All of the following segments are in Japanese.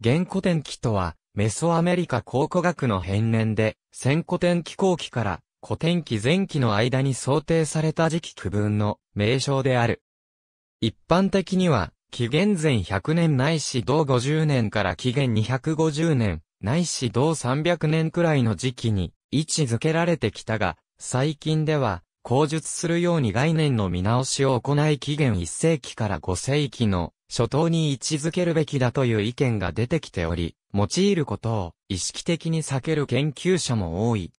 原古典期とは、メソアメリカ考古学の変年で、先古典期後期から古典期前期の間に想定された時期区分の名称である。一般的には、紀元前100年ないし同50年から紀元250年、ないし同300年くらいの時期に位置づけられてきたが、最近では、口述するように概念の見直しを行い紀元1世紀から5世紀の初等に位置づけるべきだという意見が出てきており、用いることを意識的に避ける研究者も多い。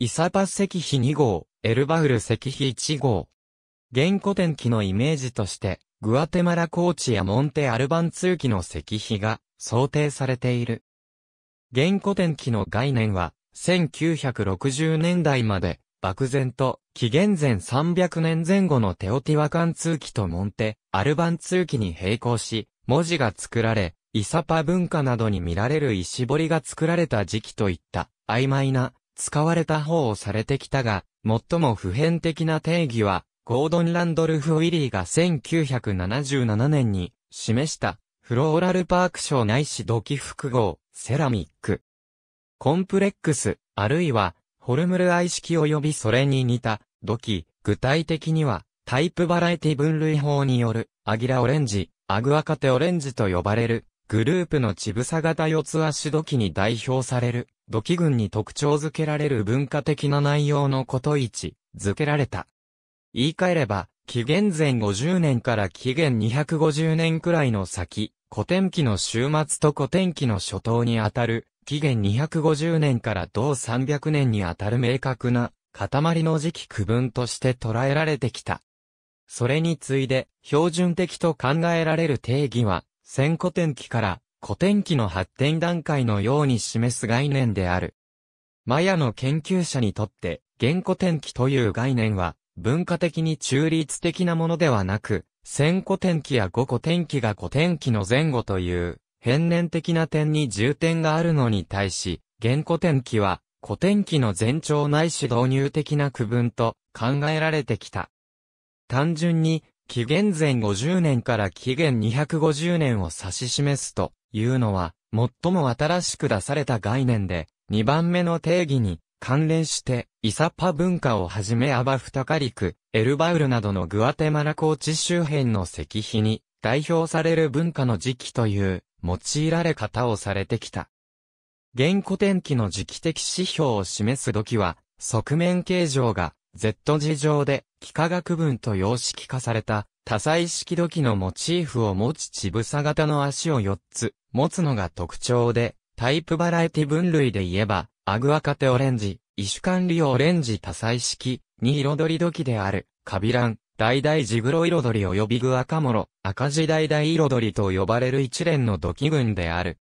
イサパス石碑2号、エルバウル石碑1号。原古典記のイメージとして、グアテマラ高地やモンテアルバン通記の石碑が想定されている。原古典記の概念は、1960年代まで漠然と、紀元前300年前後のテオティワカン通期とモンテ、アルバン通期に並行し、文字が作られ、イサパ文化などに見られる石彫りが作られた時期といった、曖昧な、使われた方をされてきたが、最も普遍的な定義は、ゴードン・ランドルフ・ウィリーが1977年に示したフローラルパーク賞ないし土器複合セラミック。コンプレックス、あるいはホルムル愛式及びそれに似た、土器、具体的には、タイプバラエティ分類法による、アギラオレンジ、アグアカテオレンジと呼ばれる、グループのちぶさ型四つ足土器に代表される、土器群に特徴づけられる文化的な内容のこと位置、づけられた。言い換えれば、紀元前50年から紀元250年くらいの先、古典期の終末と古典期の初頭にあたる、紀元250年から同300年にあたる明確な、塊の時期区分として捉えられてきた。それに次いで、標準的と考えられる定義は、先古典期から古典期の発展段階のように示す概念である。マヤの研究者にとって、原古典期という概念は、文化的に中立的なものではなく、先古典期や後古典期が古典期の前後という、変年的な点に重点があるのに対し、原古典気は、古典気の前兆ないし導入的な区分と考えられてきた。単純に、紀元前50年から紀元250年を指し示すというのは、最も新しく出された概念で、2番目の定義に関連して、イサパ文化をはじめアバフタカリク、エルバウルなどのグアテマラ高地周辺の石碑に代表される文化の時期という用いられ方をされてきた。現古典期の時期的指標を示す土器は、側面形状が Z 字上で、幾何学分と様式化された、多彩式土器のモチーフを持ちちぶさ型の足を4つ、持つのが特徴で、タイプバラエティ分類で言えば、アグアカテオレンジ、イシュカンリオオレンジ多彩式、に彩り土器である、カビラン、大々ジグロ彩り及びグアカモロ、赤字大々彩りと呼ばれる一連の土器群である。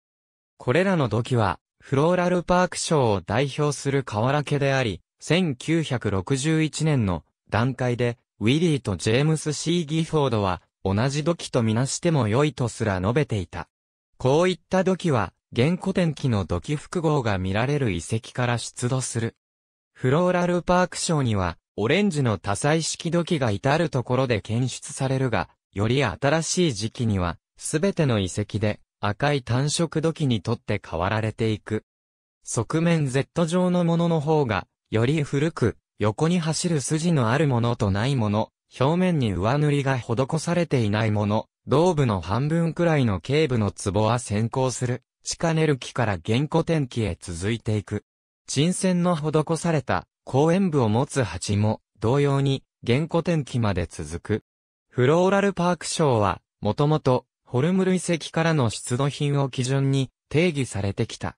これらの土器は、フローラルパーク賞を代表する瓦家であり、1961年の段階で、ウィリーとジェームス・シー・ギフォードは、同じ土器とみなしても良いとすら述べていた。こういった土器は、原古典期の土器複合が見られる遺跡から出土する。フローラルパーク賞には、オレンジの多彩式土器が至るところで検出されるが、より新しい時期には、すべての遺跡で赤い単色土器にとって変わられていく。側面 Z 状のものの方が、より古く、横に走る筋のあるものとないもの、表面に上塗りが施されていないもの、胴部の半分くらいの頸部の壺は先行する、地下ネル機から原古天気へ続いていく。沈線の施された公園部を持つ蜂も、同様に、原古天気まで続く。フローラルパーク賞は、もともと、ホルム遺跡からの出土品を基準に定義されてきた。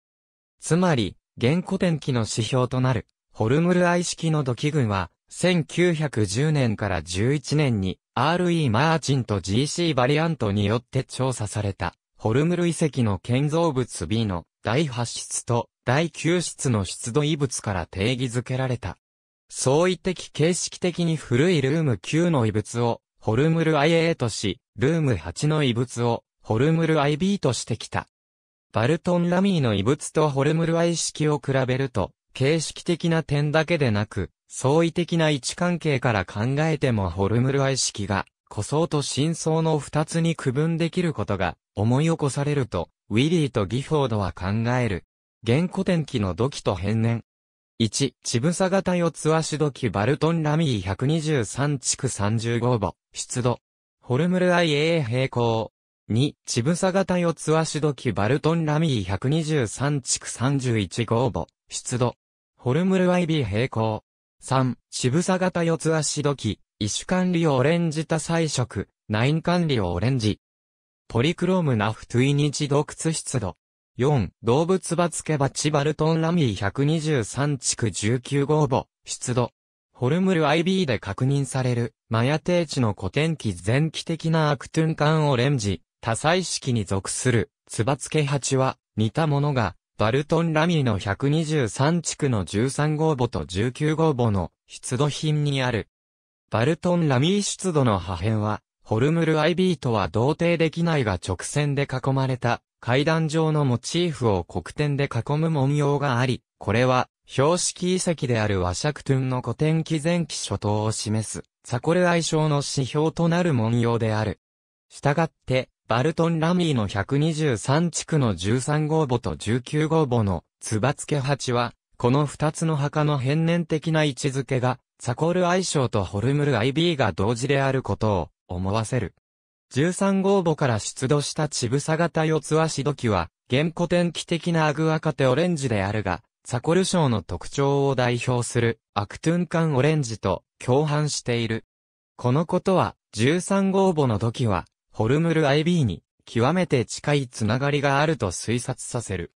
つまり、原古典期の指標となる、ホルムル愛式の土器群は、1910年から11年に、RE マーチンと GC バリアントによって調査された、ホルムル遺跡の建造物 B の第8室と第9室の出土遺物から定義づけられた。相違的形式的に古いルーム9の遺物を、ホルムル IA とし、ルーム8の遺物を、ホルムル IB としてきた。バルトン・ラミーの遺物とホルムル I 式を比べると、形式的な点だけでなく、相違的な位置関係から考えてもホルムル I 式が、個相と真相の二つに区分できることが思い起こされると、ウィリーとギフォードは考える。原古典期の土器と変年。1、渋ぶさ型四つ足土器バルトンラミー123築35母、出土。ホルムル IA 平行。2、渋ぶさ型四つ足土器バルトンラミー123築31号母、出土。ホルムル IB 平行。3、渋ぶさ型四つ足土器、一種管理オレンジ多彩色、ナイン管理オレンジ。ポリクロームナフトゥイニチ洞窟出土。4、動物バツケバチバルトンラミー123地区19号母、出土。ホルムル IB で確認される、マヤ定地の古典期前期的なアクトゥン管オレンジ、多彩式に属する、ツバツケ蜂は、似たものが、バルトンラミーの123地区の13号母と19号母の出土品にある。バルトンラミー出土の破片は、ホルムル IB とは同定できないが直線で囲まれた階段状のモチーフを黒点で囲む文様があり、これは、標識遺跡である和尺ャトゥンの古典紀前期初頭を示す、サコル愛称の指標となる文様である。したがって、バルトン・ラミーの123地区の13号墓と19号墓の、つばつけ八は、この二つの墓の変年的な位置づけが、サコル愛称とホルムル IB が同時であることを思わせる。13号母から出土したちぶさ型四つ足土器は、現古典期的なアグアカテオレンジであるが、サコル賞の特徴を代表するアクトゥン缶オレンジと共犯している。このことは、13号母の土器は、ホルムル IB に極めて近いつながりがあると推察させる。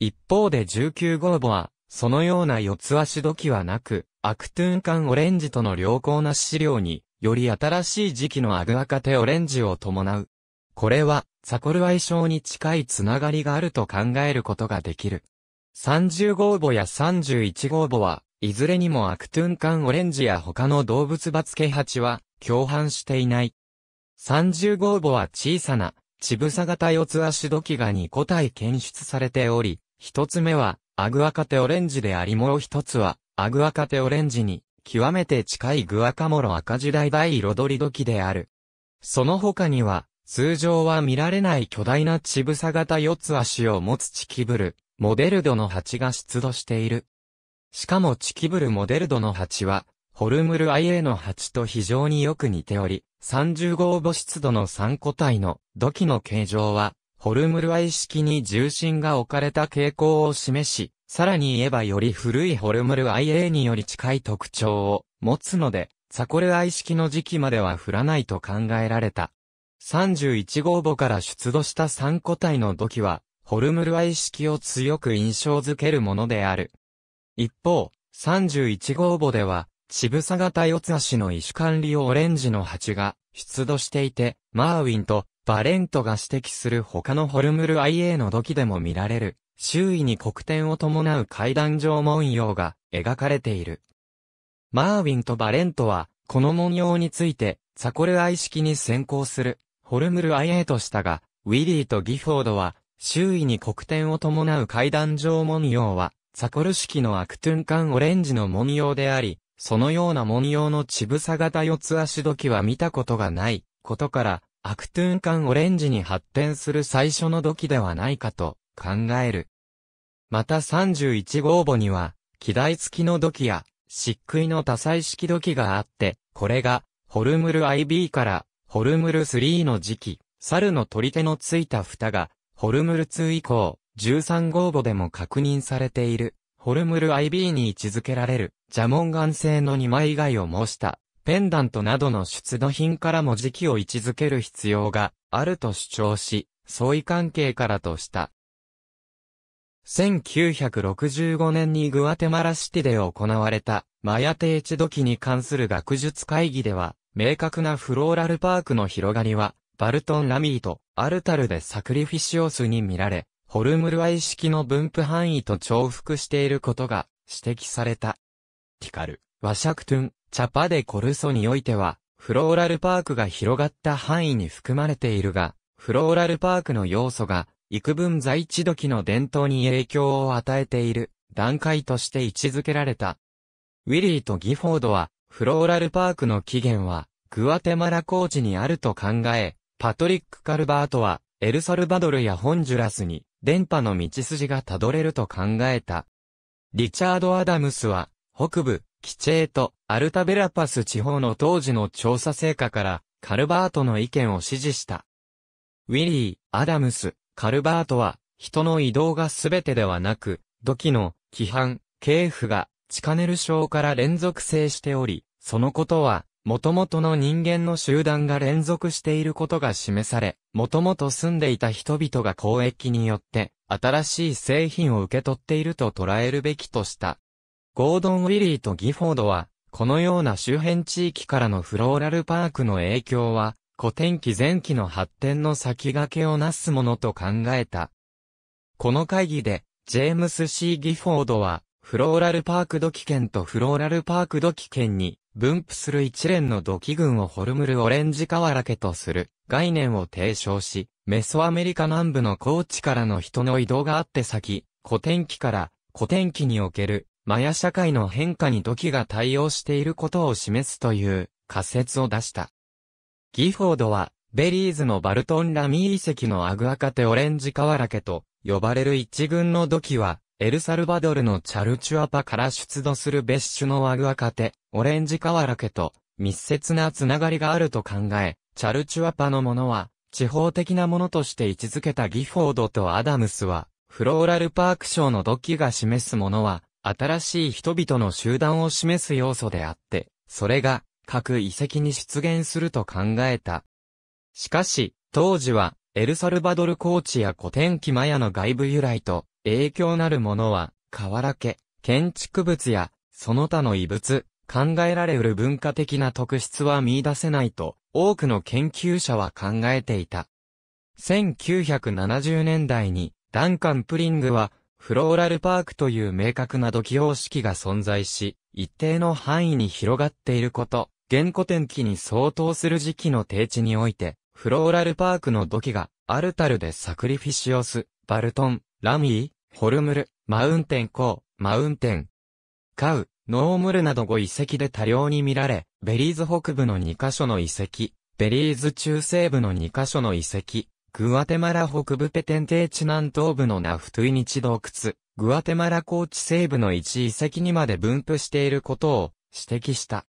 一方で19号母は、そのような四つ足土器はなく、アクトゥンンオレンジとの良好な資料により新しい時期のアグアカテオレンジを伴う。これは、サコルアイ症に近いつながりがあると考えることができる。30号母や31号母は、いずれにもアクトゥンカンオレンジや他の動物バツケハチは共犯していない。30号母は小さな、チブサ型四つ足土器が2個体検出されており、一つ目はアグアカテオレンジでありもう一つはアグアカテオレンジに極めて近いグアカモロ赤時代大彩り時である。その他には、通常は見られない巨大なチブサ型四つ足を持つチキブル、モデルドの蜂が出土している。しかもチキブルモデルドの蜂は、ホルムルアイ a の蜂と非常によく似ており、35号母湿度の3個体の土器の形状は、ホルムルアイ式に重心が置かれた傾向を示し、さらに言えばより古いホルムル IA により近い特徴を持つので、サコル I 式の時期までは降らないと考えられた。31号母から出土した3個体の土器は、ホルムル I 式を強く印象づけるものである。一方、31号母では、チブサ型四つ足の石管理をオレンジの鉢が出土していて、マーウィンとバレントが指摘する他のホルムル IA の土器でも見られる周囲に黒点を伴う階段状文様が描かれている。マーウィンとバレントは、この文様について、サコル愛式に先行する、ホルムルアイエーとしたが、ウィリーとギフォードは、周囲に黒点を伴う階段状文様は、サコル式のアクトゥンカンオレンジの文様であり、そのような文様のちぶさ型四つ足時は見たことがない、ことから、アクトゥンカンオレンジに発展する最初の時ではないかと考える。また31号母には、機台付きの土器や、漆喰の多彩式土器があって、これが、ホルムル IB から、ホルムル3の時期、猿の取り手のついた蓋が、ホルムル2以降、13号母でも確認されている、ホルムル IB に位置づけられる、ジャモン製の2枚以外を模した、ペンダントなどの出土品からも時期を位置づける必要があると主張し、相違関係からとした。1965年にグアテマラシティで行われた、マヤテ地土器に関する学術会議では、明確なフローラルパークの広がりは、バルトン・ラミーとアルタルでサクリフィシオスに見られ、ホルムルアイ式の分布範囲と重複していることが指摘された。ティカル、ワシャクトゥン、チャパデ・コルソにおいては、フローラルパークが広がった範囲に含まれているが、フローラルパークの要素が幾分在地土器の伝統に影響を与えている段階として位置づけられた。ウィリーとギフォードは、フローラルパークの起源は、グアテマラ高地にあると考え、パトリック・カルバートは、エルサルバドルやホンジュラスに、電波の道筋がたどれると考えた。リチャード・アダムスは、北部、キチェート、アルタベラパス地方の当時の調査成果から、カルバートの意見を支持した。ウィリー、アダムス、カルバートは、人の移動が全てではなく、土器の、規範、系譜が、地下ネル症から連続性しており、そのことは、元々の人間の集団が連続していることが示され、元々住んでいた人々が交易によって、新しい製品を受け取っていると捉えるべきとした。ゴードン・ウィリーとギフォードは、このような周辺地域からのフローラルパークの影響は、古典期前期の発展の先駆けをなすものと考えた。この会議で、ジェームス・ C・ ギフォードは、フローラルパーク土器圏とフローラルパーク土器圏に分布する一連の土器群をホルムルオレンジ原家とする概念を提唱し、メソアメリカ南部の高地からの人の移動があって先、古典期から古典期におけるマヤ社会の変化に土器が対応していることを示すという仮説を出した。ギフォードは、ベリーズのバルトン・ラミー遺跡のアグアカテオレンジカワラケと呼ばれる一群の土器は、エルサルバドルのチャルチュアパから出土する別種のアグアカテ、オレンジカワラケと密接なつながりがあると考え、チャルチュアパのものは、地方的なものとして位置づけたギフォードとアダムスは、フローラルパーク賞の土器が示すものは、新しい人々の集団を示す要素であって、それが、各遺跡に出現すると考えた。しかし、当時は、エルサルバドル高地や古典期マヤの外部由来と、影響なるものは、瓦家、建築物や、その他の遺物、考えられうる文化的な特質は見出せないと、多くの研究者は考えていた。1970年代に、ダンカン・プリングは、フローラルパークという明確な土器様式が存在し、一定の範囲に広がっていること、原古典期に相当する時期の定地において、フローラルパークの土器が、アルタルでサクリフィシオス、バルトン、ラミー、ホルムル、マウンテンコー、マウンテン、カウ、ノームルなど5遺跡で多量に見られ、ベリーズ北部の2カ所の遺跡、ベリーズ中西部の2カ所の遺跡、グアテマラ北部ペテン低地南東部のナフトゥイニチ洞窟、グアテマラ高地西部の1遺跡にまで分布していることを指摘した。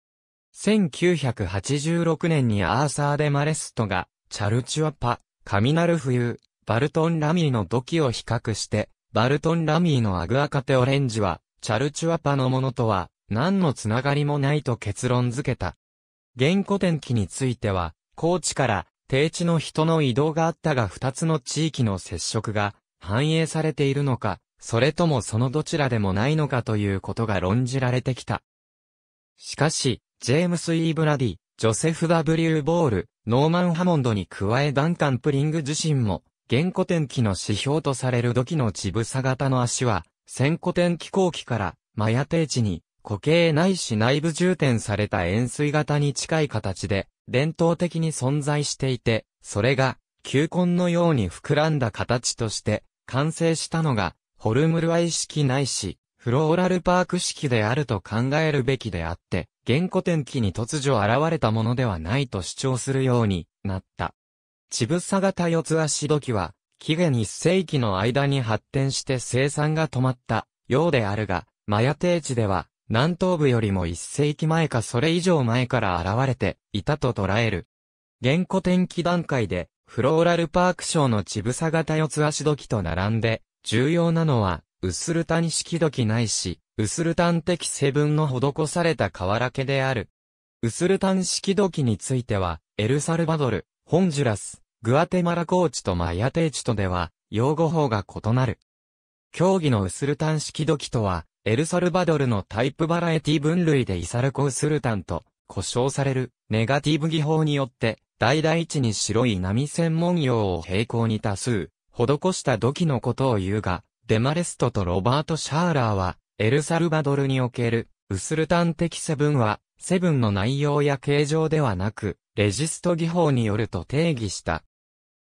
1986年にアーサー・デ・マレストが、チャルチュアパ、カミナル冬、バルトン・ラミーの土器を比較して、バルトン・ラミーのアグアカテオレンジは、チャルチュアパのものとは、何のつながりもないと結論付けた。原古天気については、高地から低地の人の移動があったが二つの地域の接触が反映されているのか、それともそのどちらでもないのかということが論じられてきた。しかし、ジェームス・イー・ブラディ、ジョセフ・ W・ ボール、ノーマン・ハモンドに加えダンカン・プリング自身も、原古典機の指標とされる土器のちぶさ型の足は、先古典気後期から、マヤ定地に、固形ないし内部充填された円錐型に近い形で、伝統的に存在していて、それが、球根のように膨らんだ形として、完成したのが、ホルムルアイ式ないし、フローラルパーク式であると考えるべきであって、原古典期に突如現れたものではないと主張するようになった。ちぶさ型四つ足土器は、紀元一世紀の間に発展して生産が止まったようであるが、マヤ定地では、南東部よりも一世紀前かそれ以上前から現れていたと捉える。原古典期段階で、フローラルパーク賞のちぶさ型四つ足土器と並んで、重要なのは、ウスルタン式土器ないし、ウスルタン的セブンの施された瓦家である。ウスルタン式土器については、エルサルバドル、ホンジュラス、グアテマラ高地とマヤ低地とでは、用語法が異なる。競技のウスルタン式土器とは、エルサルバドルのタイプバラエティ分類でイサルコウスルタンと、呼称される、ネガティブ技法によって、大大地に白い波専門用を平行に多数、施した土器のことを言うが、デマレストとロバート・シャーラーは、エルサルバドルにおける、ウスルタン的セブンは、セブンの内容や形状ではなく、レジスト技法によると定義した。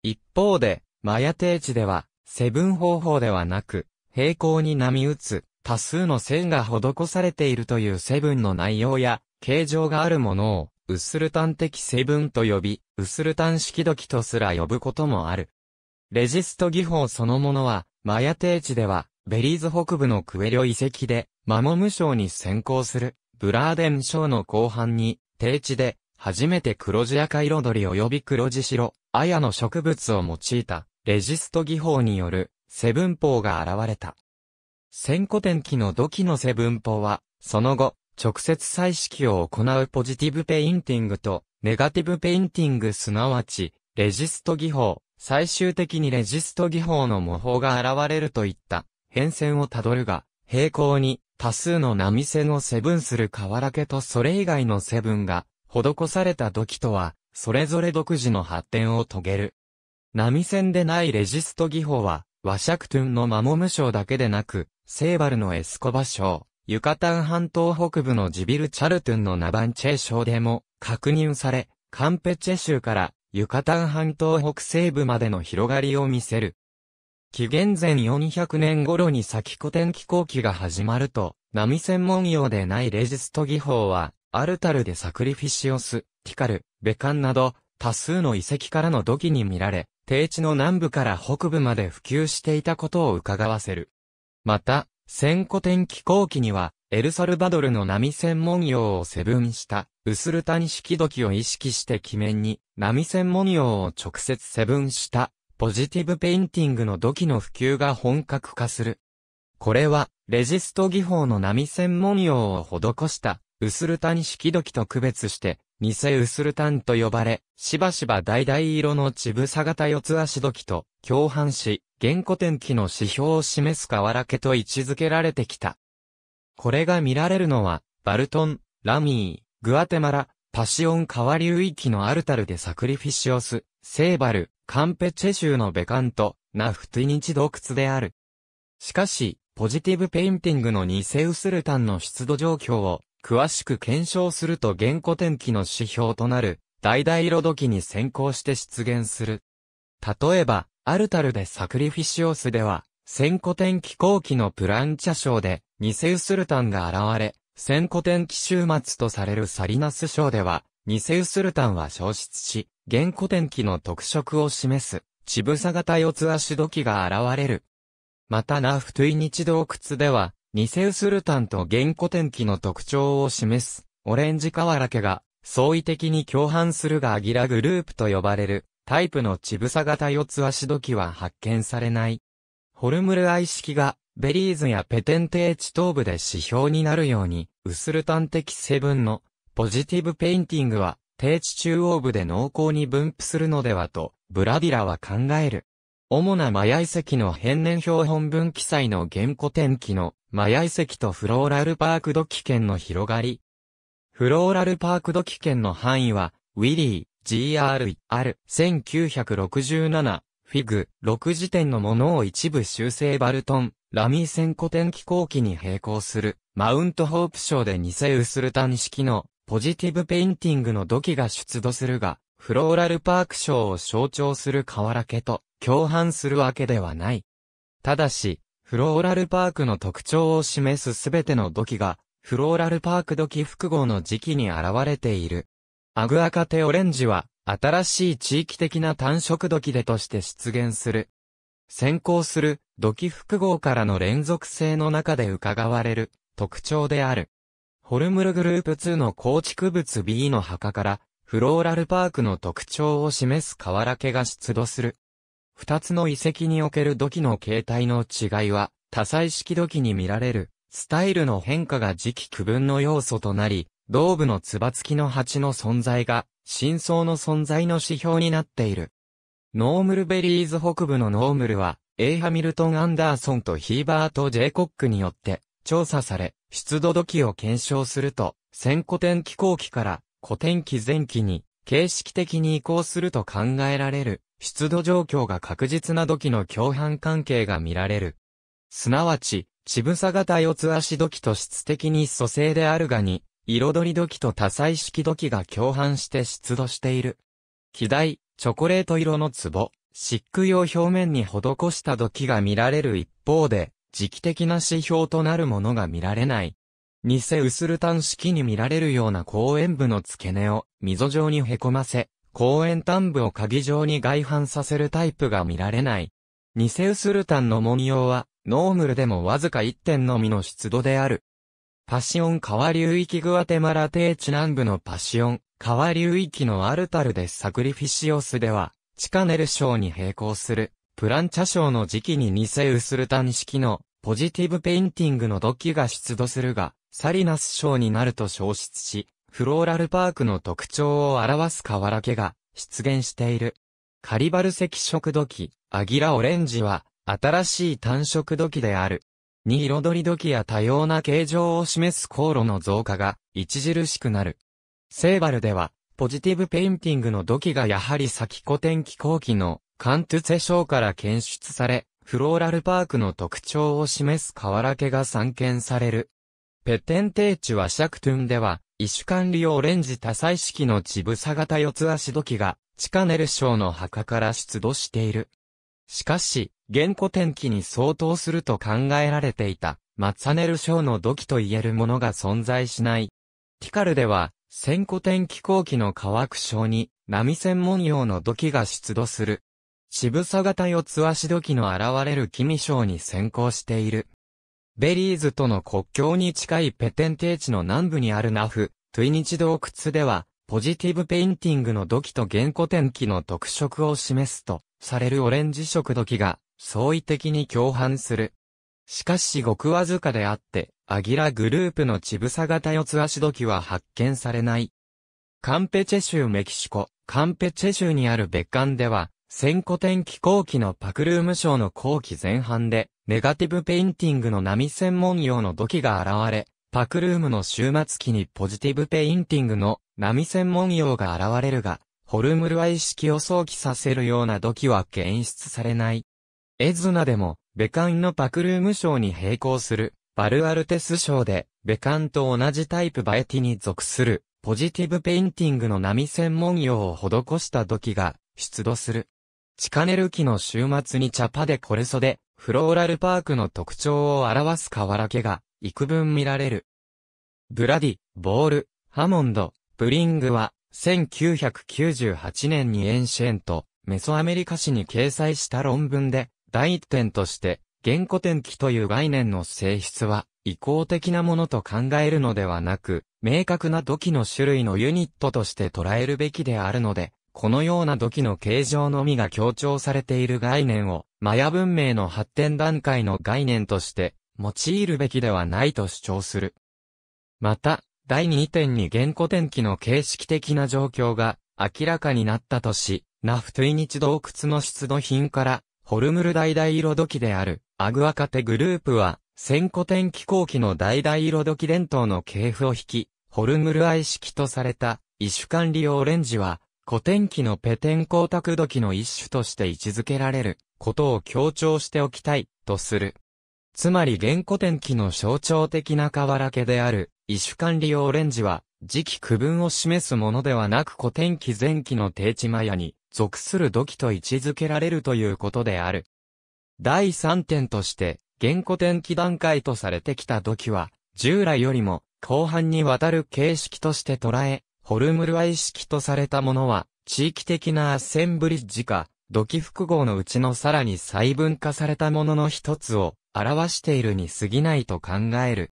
一方で、マヤ定地では、セブン方法ではなく、平行に波打つ、多数の線が施されているというセブンの内容や、形状があるものを、ウスルタン的セブンと呼び、ウスルタン式土器とすら呼ぶこともある。レジスト技法そのものは、マヤ定地では、ベリーズ北部のクエリョ遺跡で、マモム賞に先行する、ブラーデン賞の後半に、定地で、初めて黒地赤彩り及び黒地白、アヤの植物を用いた、レジスト技法による、セブン法が現れた。先古典気の土器のセブン法は、その後、直接彩色を行うポジティブペインティングと、ネガティブペインティングすなわち、レジスト技法、最終的にレジスト技法の模倣が現れるといった変遷をたどるが、平行に多数の波線をセブンする河原家とそれ以外のセブンが施された土器とは、それぞれ独自の発展を遂げる。波線でないレジスト技法は、ワシャクトゥンのマモム省だけでなく、セーバルのエスコバ省、ユカタン半島北部のジビルチャルトゥンのナバンチェ省でも確認され、カンペチェ州からユカタン半島北西部までの広がりを見せる。紀元前400年頃に先古典気候期が始まると、波専門用でないレジスト技法は、アルタルでサクリフィシオス、ティカル、ベカンなど、多数の遺跡からの土器に見られ、低地の南部から北部まで普及していたことを伺わせる。また、先古典気候期には、エルサルバドルの波専門用をセブンした、ウスルタニ式器を意識して記面に、波専門用を直接セブンした、ポジティブペインティングの土器の普及が本格化する。これは、レジスト技法の波専門用を施した、ウスルタニ式土器と区別して、偽ウスルタンと呼ばれ、しばしば橙色のチブサ型四つ足器と共犯し、原古典期の指標を示す瓦家と位置づけられてきた。これが見られるのは、バルトン、ラミー、グアテマラ、パシオン川流域のアルタルでサクリフィシオス、セーバル、カンペチェ州のベカント、ナフトゥイニチ洞窟である。しかし、ポジティブペインティングのニセウスルタンの湿度状況を詳しく検証すると原古典記の指標となる、大々色土器に先行して出現する。例えば、アルタルでサクリフィシオスでは、千古天気後期のプランチャ賞で、ニセウスルタンが現れ、千古天気終末とされるサリナス賞では、ニセウスルタンは消失し、原古天気の特色を示す、チブサ型四つ足土器が現れる。またナフトゥイ日洞窟では、ニセウスルタンと原古天気の特徴を示す、オレンジ瓦家が、相違的に共犯するがアギラグループと呼ばれる、タイプのチブサ型四つ足土器は発見されない。ホルムル愛式が、ベリーズやペテンテーチ頭部で指標になるように、ウスルタン的ブンの、ポジティブペインティングは、低地中央部で濃厚に分布するのではと、ブラディラは考える。主なマヤ遺跡の変年標本文記載の原古天気のマヤ遺跡とフローラルパーク土器圏の広がり。フローラルパーク土器圏の範囲は、ウィリー、GR、R、1967、フィグ、6時点のものを一部修正バルトン、ラミー線古典機構機に並行する、マウントホープ賞で偽ウスルタン式の、ポジティブペインティングの土器が出土するが、フローラルパーク賞を象徴する瓦家と共犯するわけではない。ただし、フローラルパークの特徴を示すすべての土器が、フローラルパーク土器複合の時期に現れている。アグアカテオレンジは、新しい地域的な単色土器でとして出現する。先行する土器複合からの連続性の中で伺われる特徴である。ホルムルグループ2の構築物 B の墓からフローラルパークの特徴を示す瓦家が出土する。二つの遺跡における土器の形態の違いは、多彩式土器に見られる、スタイルの変化が時期区分の要素となり、道部のつばつきの鉢の存在が真相の存在の指標になっている。ノームルベリーズ北部のノームルは、A. ハミルトン・アンダーソンとヒーバート・ジェイコックによって調査され、湿度土器を検証すると、先古典気後期から古典気前期に形式的に移行すると考えられる湿度状況が確実な土器の共犯関係が見られる。すなわち、ちぶ型四つ足土器と質的に組成であるがに、彩り土器と多彩式土器が共犯して出土している。機台、チョコレート色の壺、漆喰用表面に施した土器が見られる一方で、時期的な指標となるものが見られない。偽ウスルタン式に見られるような公園部の付け根を溝状に凹ませ、公園端部を鍵状に外反させるタイプが見られない。ニセウスルタンの文様は、ノームルでもわずか1点のみの出土である。パシオン川流域グアテマラ低地南部のパシオン川流域のアルタルでサクリフィシオスでは、チカネル賞に並行する、プランチャ賞の時期に似せウスルタン式のポジティブペインティングの土器が出土するが、サリナス賞になると消失し、フローラルパークの特徴を表す瓦家が出現している。カリバル赤色土器、アギラオレンジは、新しい単色土器である。に彩り時や多様な形状を示す航路の増加が著しくなる。セーバルでは、ポジティブペインティングの土器がやはり先古典気候機のカントゥセ賞から検出され、フローラルパークの特徴を示す瓦家が散見される。ペテンテ低チはシャクトゥンでは、異種管理オレンジ多彩式のチブサ型四つ足土器が、チカネル賞の墓から出土している。しかし、原古典気に相当すると考えられていた、マツァネル賞の土器と言えるものが存在しない。ティカルでは、先古典気後期の乾く賞に、波専門用の土器が出土する。渋さ型四つ足土器の現れる君賞に先行している。ベリーズとの国境に近いペテン定地の南部にあるナフ、トゥイニチ洞窟では、ポジティブペインティングの土器と原古典気の特色を示すと、されるオレンジ色土器が相違的に共犯する。しかしごくわずかであって、アギラグループのチブサ型四つ足土器は発見されない。カンペチェ州メキシコ、カンペチェ州にある別館では、先古典気候期のパクルーム賞の後期前半で、ネガティブペインティングの波専門用の土器が現れ、パクルームの終末期にポジティブペインティングの波専門用が現れるが、ホルムルアイ式を想起させるような土器は検出されない。エズナでも、ベカンのパクルーム賞に並行する、バルアルテス賞で、ベカンと同じタイプバエティに属する、ポジティブペインティングの波専門用を施した土器が、出土する。チカネル期の週末に茶パでこれ袖、フローラルパークの特徴を表す瓦家が、幾分見られる。ブラディ、ボール、ハモンド、プリングは、1998年にエンシェント、メソアメリカ史に掲載した論文で、第一点として、言語転記という概念の性質は、移行的なものと考えるのではなく、明確な土器の種類のユニットとして捉えるべきであるので、このような土器の形状のみが強調されている概念を、マヤ文明の発展段階の概念として、用いるべきではないと主張する。また、第2点に原古天気の形式的な状況が明らかになったとし、ナフトゥイニチ洞窟の出土品から、ホルムル大々色土器である、アグアカテグループは、先古天気後期の大々色土器伝統の系譜を引き、ホルムル愛式とされた、一種管理用オレンジは、古天気のペテン光沢土器の一種として位置づけられることを強調しておきたいとする。つまり原古天気の象徴的な瓦家である異種管理用レンジは、時期区分を示すものではなく古典期前期の定置マヤに属する土器と位置づけられるということである。第3点として、現古典期段階とされてきた土器は、従来よりも後半にわたる形式として捉え、ホルムルアイ式とされたものは、地域的なアッセンブリッジか、土器複合のうちのさらに細分化されたものの一つを表しているに過ぎないと考える。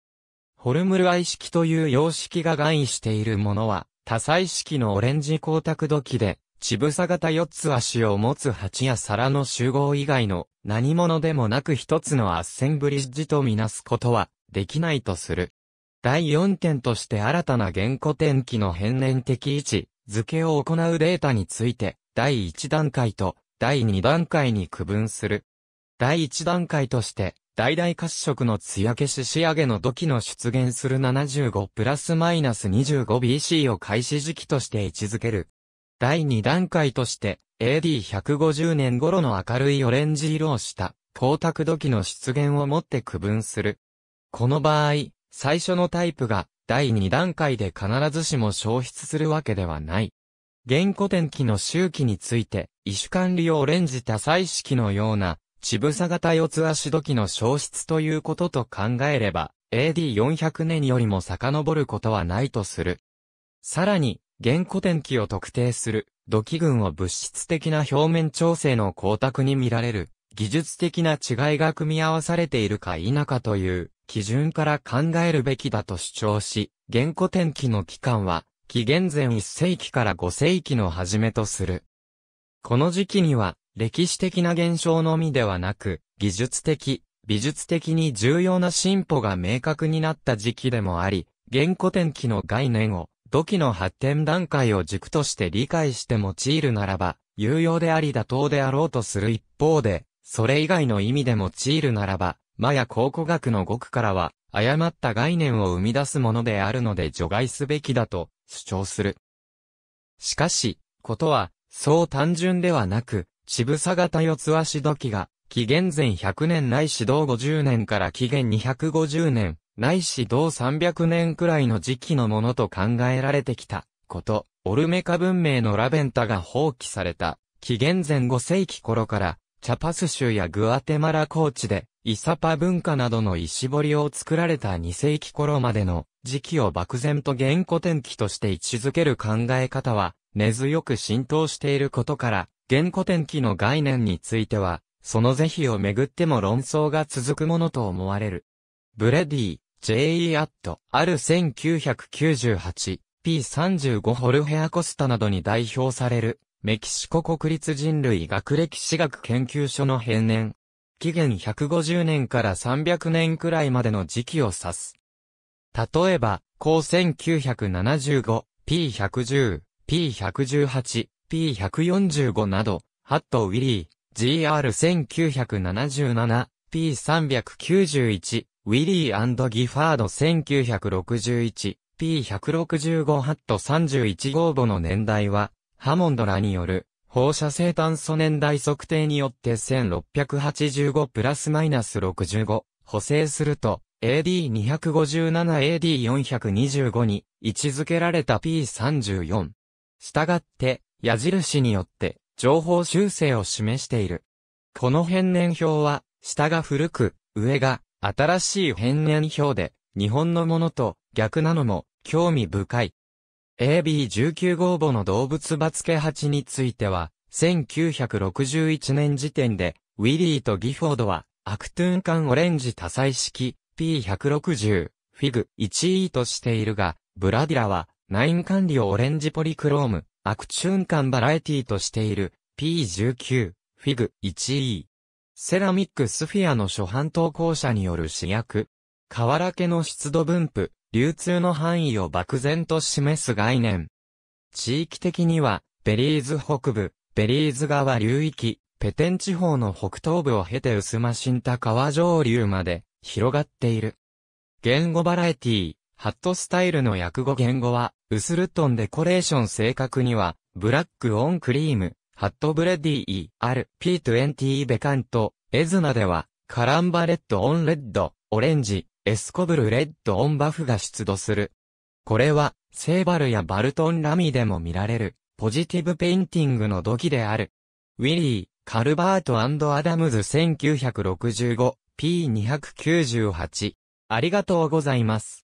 ホルムルアイ式という様式が含意しているものは、多彩式のオレンジ光沢土器で、ちぶさ型4つ足を持つ鉢や皿の集合以外の何者でもなく一つのアッセンブリッジとみなすことはできないとする。第4点として新たな原古典記の変年的位置、付けを行うデータについて、第1段階と第2段階に区分する。第1段階として、大々褐色の艶消し仕上げの土器の出現する75プラスマイナス 25BC を開始時期として位置づける。第2段階として AD150 年頃の明るいオレンジ色をした光沢土器の出現をもって区分する。この場合、最初のタイプが第2段階で必ずしも消失するわけではない。原古典期の周期について、異種管理をオレンジ多彩式のようなちぶさ型四つ足時の消失ということと考えれば、AD400 年よりも遡ることはないとする。さらに、原古典気を特定する、土器群を物質的な表面調整の光沢に見られる、技術的な違いが組み合わされているか否かという基準から考えるべきだと主張し、原古典気の期間は、紀元前1世紀から5世紀の初めとする。この時期には、歴史的な現象のみではなく、技術的、美術的に重要な進歩が明確になった時期でもあり、原古典期の概念を、土器の発展段階を軸として理解して用いるならば、有用であり妥当であろうとする一方で、それ以外の意味で用いるならば、マヤ考古学の語句からは、誤った概念を生み出すものであるので除外すべきだと主張する。しかし、ことは、そう単純ではなく、渋沢型四つ足土器が、紀元前100年ないし50年から紀元250年、ないし300年くらいの時期のものと考えられてきたこと、オルメカ文明のラベンタが放棄された、紀元前5世紀頃から、チャパス州やグアテマラ高地で、イサパ文化などの石彫りを作られた2世紀頃までの時期を漠然と原古典記として位置づける考え方は根強く浸透していることから、原古典気の概念については、その是非をめぐっても論争が続くものと思われる。ブレディ、J.E. アット、ある1998、P35 ホルヘアコスタなどに代表される、メキシコ国立人類学歴史学研究所の編年。紀元150年から300年くらいまでの時期を指す。例えば、高1975、P110、P118、P145 など、ハット・ウィリー、GR1977、P391、ウィリーギファード1961、P165 ハット31号母の年代は、ハモンドらによる、放射性炭素年代測定によって1685プラスマイナス65、補正すると、AD257AD425 に位置づけられた P34。したがって、矢印によって情報修正を示している。この変年表は、下が古く、上が新しい変年表で、日本のものと逆なのも興味深い。AB19 号母の動物バツケ8については、1961年時点で、ウィリーとギフォードは、アクトゥーン管オレンジ多彩式 P160、フィグ1位としているが、ブラディラは、ナイン管理をオレンジポリクロームアクチューン間バラエティとしている P19 フィグ 1E。セラミックスフィアの初版投稿者による試薬。瓦家の湿度分布、流通の範囲を漠然と示す概念。地域的には、ベリーズ北部、ベリーズ川流域、ペテン地方の北東部を経て薄ましんだ川上流まで広がっている。言語バラエティハットスタイルの訳語言語は、ウスルトンデコレーション正確には、ブラックオンクリーム、ハットブレディー、アル、P20 ベカント、エズナでは、カランバレッドオンレッド、オレンジ、エスコブルレッドオンバフが出土する。これは、セーバルやバルトンラミでも見られる、ポジティブペインティングの土器である。ウィリー、カルバートアダムズ 1965P298。ありがとうございます。